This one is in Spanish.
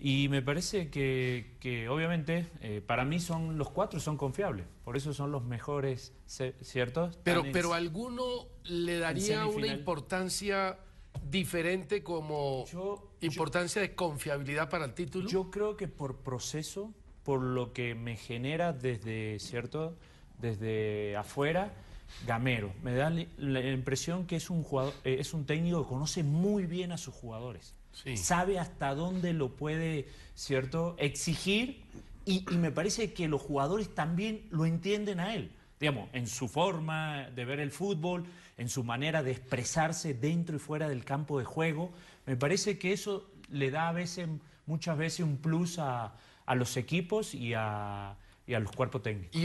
Y me parece que, obviamente, eh, para mí son los cuatro son confiables, por eso son los mejores, ¿cierto? Pero, pero alguno le daría una importancia diferente como importancia de confiabilidad para el título. Yo creo que por proceso, por lo que me genera desde, ¿cierto? Desde afuera Gamero. Me da la impresión que es un, eh, es un técnico que conoce muy bien a sus jugadores. Sabe hasta dónde lo puede, ¿cierto?, exigir y, me parece que los jugadores también lo entienden a él. Digamos, en su forma de ver el fútbol, en su manera de expresarse dentro y fuera del campo de juego. Me parece que eso le da a veces, muchas veces, un plus a, los equipos y a, y a los cuerpos técnicos.